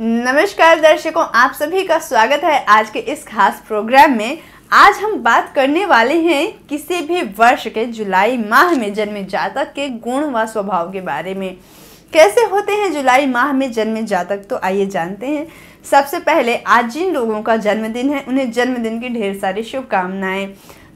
नमस्कार दर्शकों आप सभी का स्वागत है आज के इस खास प्रोग्राम में आज हम बात करने वाले हैं किसी भी वर्ष के जुलाई माह में जन्मे जातक के गुण व स्वभाव के बारे में कैसे होते हैं जुलाई माह में जन्मे जातक तो आइए जानते हैं सबसे पहले आज जिन लोगों का जन्मदिन है उन्हें जन्मदिन की ढेर सारी शुभकामनाएं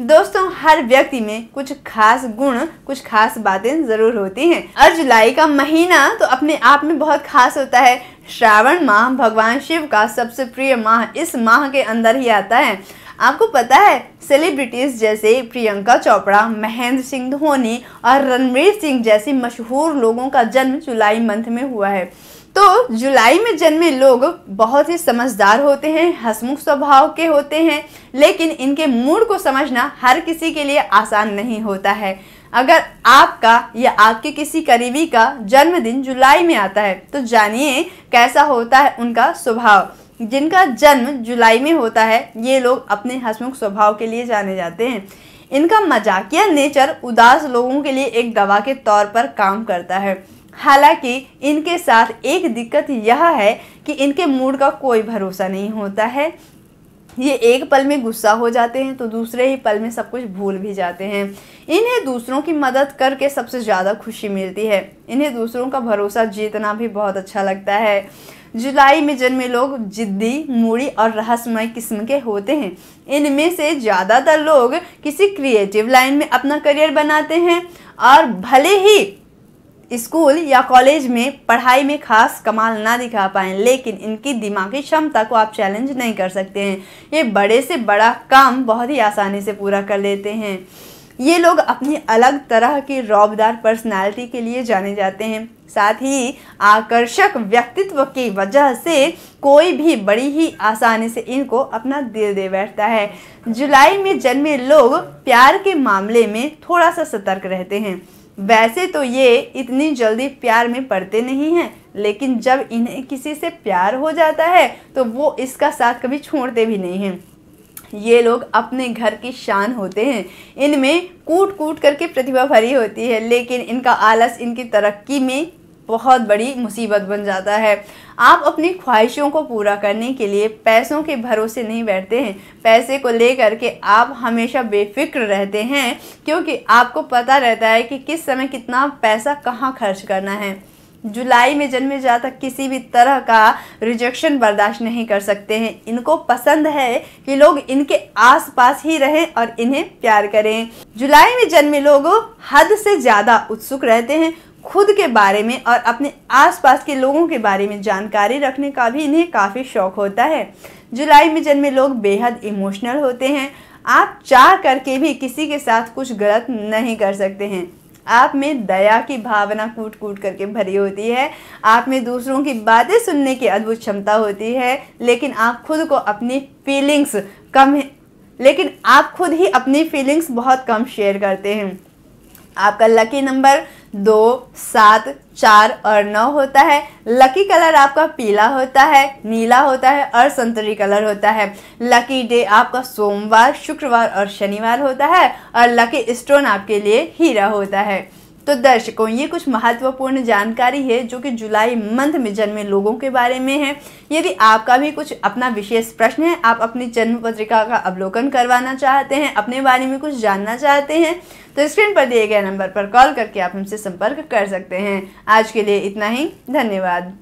दोस्तों हर व्यक्ति में कुछ खास गुण कुछ खास बातें जरूर होती हैं और जुलाई का महीना तो अपने आप में बहुत खास होता है श्रावण माह भगवान शिव का सबसे प्रिय माह इस माह के अंदर ही आता है आपको पता है सेलिब्रिटीज़ जैसे प्रियंका चोपड़ा महेंद्र सिंह धोनी और रणवीर सिंह जैसे मशहूर लोगों का जन्म जुलाई मंथ में हुआ है तो जुलाई में जन्मे लोग बहुत ही समझदार होते हैं हसमुख स्वभाव के होते हैं लेकिन इनके मूड को समझना हर किसी के लिए आसान नहीं होता है अगर आपका या आपके किसी करीबी का जन्मदिन जुलाई में आता है तो जानिए कैसा होता है उनका स्वभाव जिनका जन्म जुलाई में होता है ये लोग अपने हसमुख स्वभाव के लिए जाने जाते हैं इनका मजाकिया नेचर उदास लोगों के लिए एक दवा के तौर पर काम करता है हालांकि इनके साथ एक दिक्कत यह है कि इनके मूड का कोई भरोसा नहीं होता है ये एक पल में गुस्सा हो जाते हैं तो दूसरे ही पल में सब कुछ भूल भी जाते हैं इन्हें दूसरों की मदद करके सबसे ज़्यादा खुशी मिलती है इन्हें दूसरों का भरोसा जीतना भी बहुत अच्छा लगता है जुलाई में जन्मे लोग जिद्दी मूड़ी और रहस्यमय किस्म के होते हैं इनमें से ज़्यादातर लोग किसी क्रिएटिव लाइन में अपना करियर बनाते हैं और भले ही स्कूल या कॉलेज में पढ़ाई में खास कमाल ना दिखा पाए लेकिन इनकी दिमागी क्षमता को आप चैलेंज नहीं कर सकते हैं ये बड़े से बड़ा काम बहुत ही आसानी से पूरा कर लेते हैं ये लोग अपनी अलग तरह की रौबदार पर्सनालिटी के लिए जाने जाते हैं साथ ही आकर्षक व्यक्तित्व की वजह से कोई भी बड़ी ही आसानी से इनको अपना दिल दे बैठता है जुलाई में जन्मे लोग प्यार के मामले में थोड़ा सा सतर्क रहते हैं वैसे तो ये इतनी जल्दी प्यार में पड़ते नहीं हैं लेकिन जब इन्हें किसी से प्यार हो जाता है तो वो इसका साथ कभी छोड़ते भी नहीं हैं ये लोग अपने घर की शान होते हैं इनमें कूट कूट करके प्रतिभा भरी होती है लेकिन इनका आलस इनकी तरक्की में बहुत बड़ी मुसीबत बन जाता है आप अपनी ख्वाहिशों को पूरा करने के लिए पैसों के भरोसे नहीं बैठते हैं पैसे को लेकर के आप हमेशा बेफिक्र रहते हैं क्योंकि आपको पता रहता है कि किस समय कितना पैसा कहाँ खर्च करना है जुलाई में जन्मे जातक किसी भी तरह का रिजेक्शन बर्दाश्त नहीं कर सकते हैं इनको पसंद है कि लोग इनके आसपास ही रहें और इन्हें प्यार करें जुलाई में जन्मे लोग हद से ज़्यादा उत्सुक रहते हैं खुद के बारे में और अपने आसपास के लोगों के बारे में जानकारी रखने का भी इन्हें काफ़ी शौक होता है जुलाई में जन्मे लोग बेहद इमोशनल होते हैं आप चाह करके भी किसी के साथ कुछ गलत नहीं कर सकते हैं आप में दया की भावना कूट कूट करके भरी होती है आप में दूसरों की बातें सुनने की अद्भुत क्षमता होती है लेकिन आप खुद को अपनी फीलिंग्स कम लेकिन आप खुद ही अपनी फीलिंग्स बहुत कम शेयर करते हैं आपका लकी नंबर दो सात चार और नौ होता है लकी कलर आपका पीला होता है नीला होता है और संतरी कलर होता है लकी डे आपका सोमवार शुक्रवार और शनिवार होता है और लकी स्टोन आपके लिए हीरा होता है तो दर्शकों ये कुछ महत्वपूर्ण जानकारी है जो कि जुलाई मंथ में जन्मे लोगों के बारे में है यदि आपका भी कुछ अपना विशेष प्रश्न है आप अपनी जन्म पत्रिका का अवलोकन करवाना चाहते हैं अपने बारे में कुछ जानना चाहते हैं तो स्क्रीन पर दिए गए नंबर पर कॉल करके आप हमसे संपर्क कर सकते हैं आज के लिए इतना ही धन्यवाद